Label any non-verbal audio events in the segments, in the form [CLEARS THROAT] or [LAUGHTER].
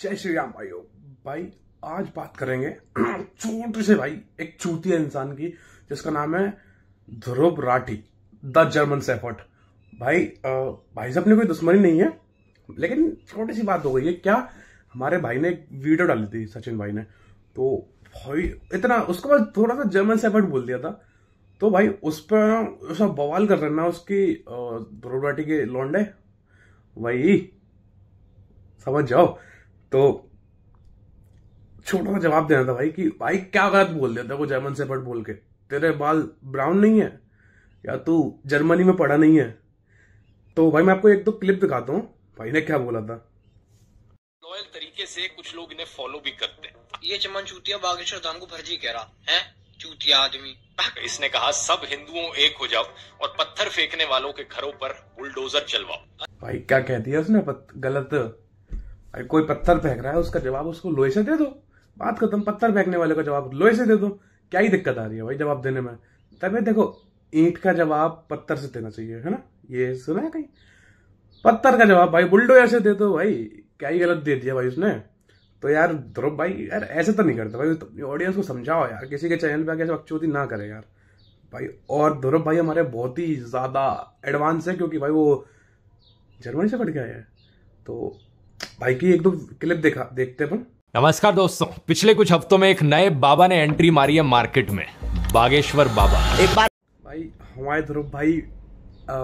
जय श्री राम भाइयों भाई आज बात करेंगे [CLEARS THROAT] छोटे से भाई एक चूतिया इंसान की जिसका नाम है Dhruv Rathee the German shepherd भाई आ, भाई साहब ने कोई दुश्मनी नहीं है लेकिन छोटी सी बात हो गई है क्या हमारे भाई ने एक वीडियो डाली थी सचिन भाई ने तो भाई इतना उसके बाद थोड़ा सा जर्मन सेफर्ट बोल दिया था तो भाई उस पर सब बवाल कर रहे ना उसकी ध्रुव राठी के लौंडे भाई समझ जाओ तो छोटा सा जवाब देना था भाई कि भाई क्या गलत बोल दिया तेरे वो जर्मन से सेपर्ट बोल के तेरे बाल ब्राउन नहीं है या तू जर्मनी में पढ़ा नहीं है तो भाई मैं आपको एक दो तो क्लिप दिखाता हूँ भाई ने क्या बोला था लॉयल तरीके से कुछ लोग इन्हें फॉलो भी करते ये चमन चूतिया बागेश्वर धाम को फर्जी कह रहा है चूतिया आदमी इसने कहा सब हिंदुओं एक हो जाओ और पत्थर फेंकने वालों के घरों पर बुलडोजर चलवाओ भाई क्या कह दिया उसने गलत अगर कोई पत्थर फेंक रहा है उसका जवाब उसको लोहे से दे दो बात खत्म पत्थर फेंकने वाले का जवाब लोहे से दे दो क्या ही दिक्कत आ रही है भाई जवाब देने में ये देखो ईंट का जवाब पत्थर से देना चाहिए है ना ये सुना है कहीं पत्थर का जवाब भाई बुलडोजर से दे दो भाई क्या ही गलत दे दिया भाई उसने तो यार ध्रुव भाई यार ऐसे तो नहीं करता भाई तो ऑडियंस को समझाओ यार किसी के चैनल पे आके ऐसे बकचोदी ना करे यार भाई और ध्रुव भाई हमारे बहुत ही ज़्यादा एडवांस है क्योंकि भाई वो जर्मनी से पढ़ के आया है तो भाई की एक दो क्लिप देखा देखते अपन नमस्कार दोस्तों पिछले कुछ हफ्तों में एक नए बाबा ने एंट्री मारी है मार्केट में बागेश्वर बाबा एक बार भाई हमारे ध्रुव भाई आ,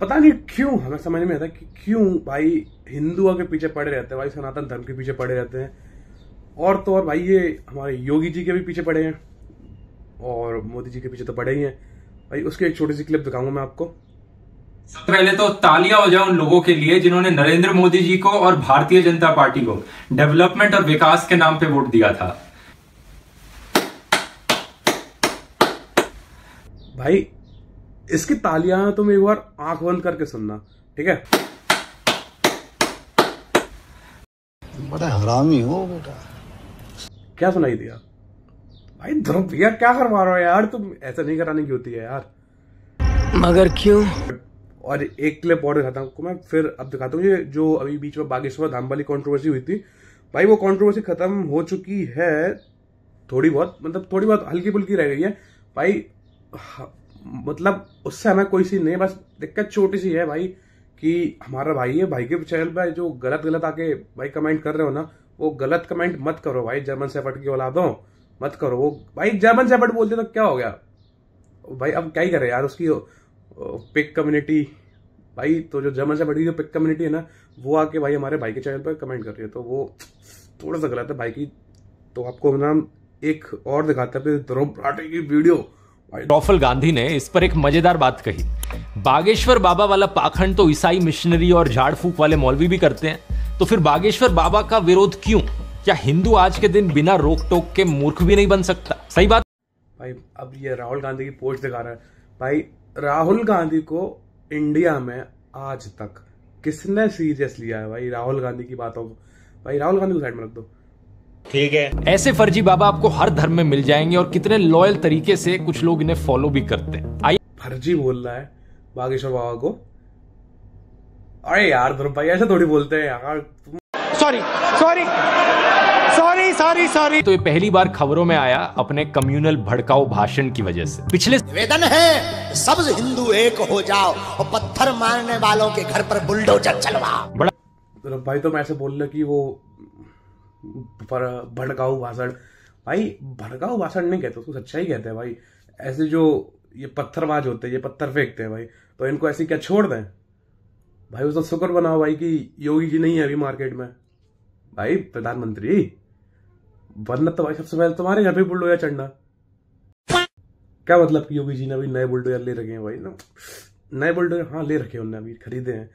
पता नहीं क्यों हमें समझ में आता कि क्यों भाई हिंदुओं के पीछे पड़े रहते हैं भाई सनातन धर्म के पीछे पड़े रहते हैं और तो और भाई ये हमारे योगी जी के भी पीछे पड़े हैं और मोदी जी के पीछे तो पड़े ही हैं भाई उसकी एक छोटी सी क्लिप दिखाऊंगा मैं आपको पहले तो तालियां हो जाए उन लोगों के लिए जिन्होंने नरेंद्र मोदी जी को और भारतीय जनता पार्टी को डेवलपमेंट और विकास के नाम पे वोट दिया था भाई इसकी तालियां तुम एक बार आंख बंद करके सुनना ठीक है बड़ा हरामी हो बेटा क्या सुनाई दिया भाई ध्रुव भैया क्या करवा रहे हो यार तुम ऐसा नहीं कराने की होती है यार मगर क्यों और एक क्लिप और दिखाता हूँ आपको मैं फिर अब दिखाता हूँ ये जो अभी बीच में बागेश्वर धाम वाली कॉन्ट्रोवर्सी हुई थी भाई वो कॉन्ट्रोवर्सी खत्म हो चुकी है थोड़ी बहुत मतलब थोड़ी बहुत हल्की फुल्की रह गई है भाई मतलब उससे हमें कोई सी नहीं बस दिक्कत छोटी सी है भाई कि हमारा भाई है भाई के चैनल पर जो गलत गलत आके भाई कमेंट कर रहे हो ना वो गलत कमेंट मत करो भाई जर्मन सेफट की बोला दो मत करो वो भाई जर्मन सेफट बोलते तो क्या हो गया भाई अब क्या ही करे यार उसकी पिक कम्युनिटी भाई तो जो जमन से बड़ी जो पिक कम्युनिटी है ना वो आके भाई हमारे भाई के चैनल पर कमेंट कर रही है तो वो थोड़ा सा गलत है भाई की तो आपको नाम एक और दिखाता है ध्रुव राठे की वीडियो रॉफल गांधी ने इस पर एक मजेदार बात कही बागेश्वर बाबा वाला पाखंड तो ईसाई मिशनरी और झाड़ फूक वाले मौलवी भी करते हैं तो फिर बागेश्वर बाबा का विरोध क्यों क्या हिंदू आज के दिन बिना रोक टोक के मूर्ख भी नहीं बन सकता सही बात भाई अब ये राहुल गांधी की पोस्ट दिखा रहा है भाई राहुल गांधी को इंडिया में आज तक किसने सीरियस लिया है भाई राहुल गांधी की बातों को भाई राहुल गांधी को साइड में रख दो ठीक है ऐसे फर्जी बाबा आपको हर धर्म में मिल जाएंगे और कितने लॉयल तरीके से कुछ लोग इन्हें फॉलो भी करते हैं आई फर्जी बोल रहा है बागेश्वर बाबा को अरे यार भाई ऐसा थोड़ी बोलते हैं यार sorry sorry sorry sorry sorry तो ये पहली बार खबरों में आया अपने कम्युनल भड़काऊ भाषण की वजह से पिछले वेदन है सब हिंदू एक हो जाओ और पत्थर मारने वालों के घर पर बुलडोजर चलवा बड़ा तो भाई तो मैं ऐसे बोल रहा कि वो भड़काऊ भाषण भाई भड़काऊ भाषण नहीं कहते उसको सच्चा ही कहते हैं भाई ऐसे जो ये पत्थरबाज होते हैं ये पत्थर फेंकते हैं भाई तो इनको ऐसे क्या छोड़ दें भाई उसका शुक्र बनाओ भाई कि योगी जी नहीं है अभी मार्केट में भाई प्रधानमंत्री वरना तो भाई सबसे पहले तुम्हारे घर पे बुलडोजर चढ़ना क्या मतलब कि योगी जी ने अभी नए बुलडोजर ले रखे हैं भाई ना नए बुलडोजर हाँ ले रखे उन्होंने अभी खरीदे हैं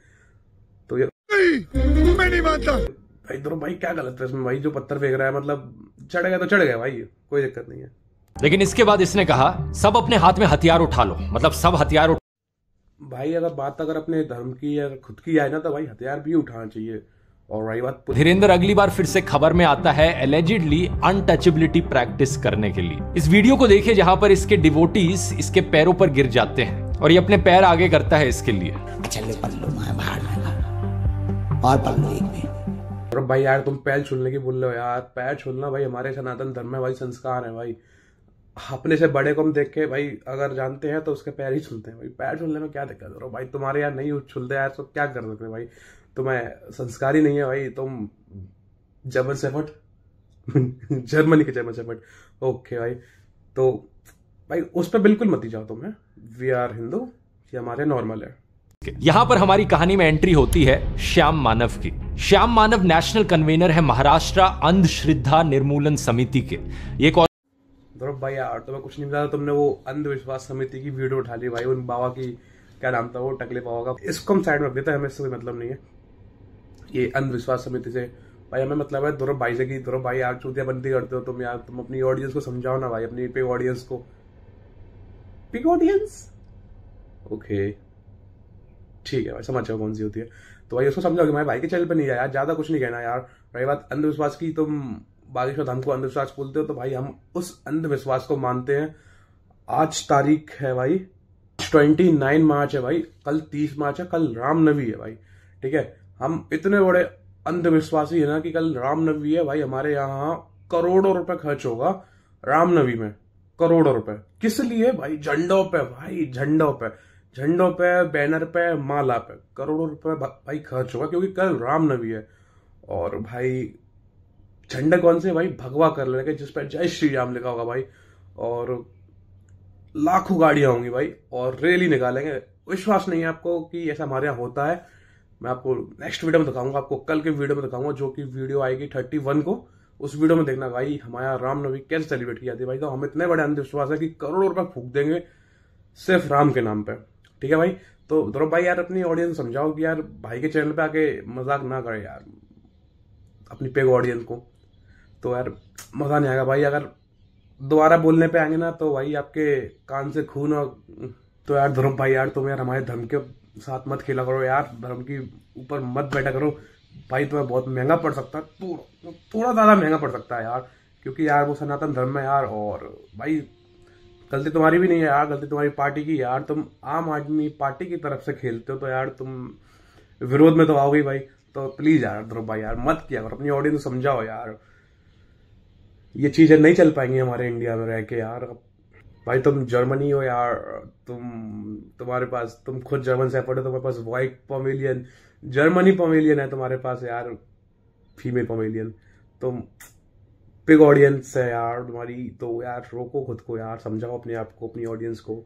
तो ये मैं नहीं मानता भाई दोनों तो भाई क्या गलत है इसमें भाई जो पत्थर फेंक रहा है मतलब चढ़ गया तो चढ़ गया भाई कोई दिक्कत नहीं है लेकिन इसके बाद इसने कहा सब अपने हाथ में हथियार उठा लो मतलब सब हथियार उठा भाई अगर बात अगर अपने धर्म की या खुद की आए ना तो भाई हथियार भी उठाना चाहिए और रही बात धीरेन्द्र अगली बार फिर से खबर में आता है एलिजिडली अनटचेबिलिटी प्रैक्टिस करने के लिए इस वीडियो को देखिए जहां पर इसके डिवोटीज इसके पैरों पर गिर जाते हैं और ये अपने पैर आगे करता है इसके लिए चलो मैं बाहर और एक में और भाई यार तुम पैर छूलने की बोल रहे हो यार पैर छूलना भाई हमारे सनातन धर्म में भाई संस्कार है भाई अपने से बड़े को हम देख के भाई अगर जानते हैं तो उसके पैर ही छुलते हैं भाई पैर छूलने में क्या दिक्कत है भाई तुम्हारे यार नहीं छुलते यार तो क्या कर सकते भाई तो मैं संस्कारी नहीं है भाई तुम जर्मन सेफट जर्मनी के जर्मन सेफट ओके भाई तो भाई उस पर बिल्कुल मत जाओ तुम्हें वी आर हिंदू ये हमारे नॉर्मल है यहाँ पर हमारी कहानी में एंट्री होती है श्याम मानव की श्याम मानव नेशनल कन्वेनर है महाराष्ट्र अंधश्रद्धा निर्मूलन समिति के ये कौन और... भाई यार तो मैं कुछ नहीं बता तुमने वो अंधविश्वास समिति की वीडियो उठा ली भाई उन बाबा की क्या नाम था वो टकले बाबा का इसको हम साइड में देते हैं हमें इससे कोई मतलब नहीं है ये अंधविश्वास समिति से भाई हमें मतलब है दोनों भाई से कि दोनों भाई आप चूतिया बंदी करते हो तुम यार तुम अपनी ऑडियंस को समझाओ ना भाई अपनी पिग ऑडियंस को पिग ऑडियंस ओके ठीक है भाई समझ जाओ कौन सी होती है तो भाई उसको समझाओगे मैं भाई के चैनल पर नहीं यार ज़्यादा कुछ नहीं कहना यार रही बात अंधविश्वास की तुम बागेश्वर धाम को अंधविश्वास बोलते हो तो भाई हम उस अंधविश्वास को मानते हैं आज तारीख है भाई ट्वेंटी नाइन मार्च है भाई कल तीस मार्च है कल रामनवी है भाई ठीक है हम इतने बड़े अंधविश्वासी है ना कि कल रामनवी है भाई हमारे यहाँ करोड़ों रुपए खर्च होगा रामनवी में करोड़ों रुपए किस लिए भाई झंडों पे भाई झंडों पे झंडों पे बैनर पे माला पे करोड़ों रुपए भाई खर्च होगा क्योंकि कल रामनवी है और भाई झंडे कौन से भाई भगवा कर लेंगे जिस पर जय श्री राम लिखा होगा भाई और लाखों गाड़ियां होंगी भाई और रैली निकालेंगे विश्वास नहीं है आपको कि ऐसा हमारे यहाँ होता है मैं आपको नेक्स्ट वीडियो में दिखाऊंगा आपको कल के वीडियो में दिखाऊंगा जो कि वीडियो आएगी थर्टी वन को उस वीडियो में देखना भाई हमारा रामनवमी कैसे सेलिब्रेट किया जाती है भाई तो हम इतने बड़े अंधविश्वास है कि करोड़ों रुपए फूक देंगे सिर्फ राम के नाम पर ठीक है भाई तो ध्रुव भाई यार अपनी ऑडियंस समझाओ कि यार भाई के चैनल पे आके मजाक ना करे यार अपनी पेग ऑडियंस को तो यार मज़ा नहीं आएगा भाई अगर दोबारा बोलने पे आएंगे ना तो भाई आपके कान से खून और तो यार ध्रुव भाई यार तुम यार हमारे धमके साथ मत खेला करो यार धर्म की ऊपर मत बैठा करो भाई तुम्हें बहुत महंगा पड़ सकता है थोड़ा ज़्यादा महंगा पड़ सकता है यार क्योंकि यार वो सनातन धर्म है यार और भाई गलती तुम्हारी भी नहीं है यार गलती तुम्हारी पार्टी की यार तुम आम आदमी पार्टी की तरफ से खेलते हो तो यार तुम विरोध में तो आओगे भाई तो प्लीज़ यार ध्रुव भाई यार मत किया करो अपनी ऑडियंस को समझाओ यार ये चीज़ें नहीं चल पाएंगी हमारे इंडिया में रह के यार अब भाई तुम जर्मनी हो यार तुम तुम्हारे पास तुम खुद जर्मन से हो तुम्हारे पास वाइट पमेलियन जर्मनी पमेलियन है तुम्हारे पास यार फीमेल पमेलियन तुम पिग ऑडियंस है यार तुम्हारी तो यार रोको खुद को यार समझाओ अपने आप को अपनी ऑडियंस को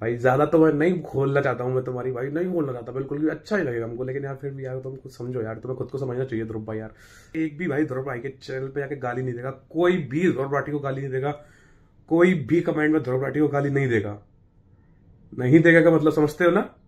भाई ज़्यादा तो मैं नहीं खोलना चाहता हूँ मैं तुम्हारी भाई नहीं खोलना चाहता बिल्कुल भी अच्छा ही लगेगा हमको लेकिन यार फिर भी यार तुम कुछ समझो यार तुम्हें खुद को समझना चाहिए ध्रुव भाई यार एक भी भाई ध्रुव भाई के चैनल पे जाके गाली नहीं देगा कोई भी ध्रुव भाटी को गाली नहीं देगा कोई भी कमेंट में ध्रुव राठी को गाली नहीं देगा नहीं देगा का मतलब समझते हो ना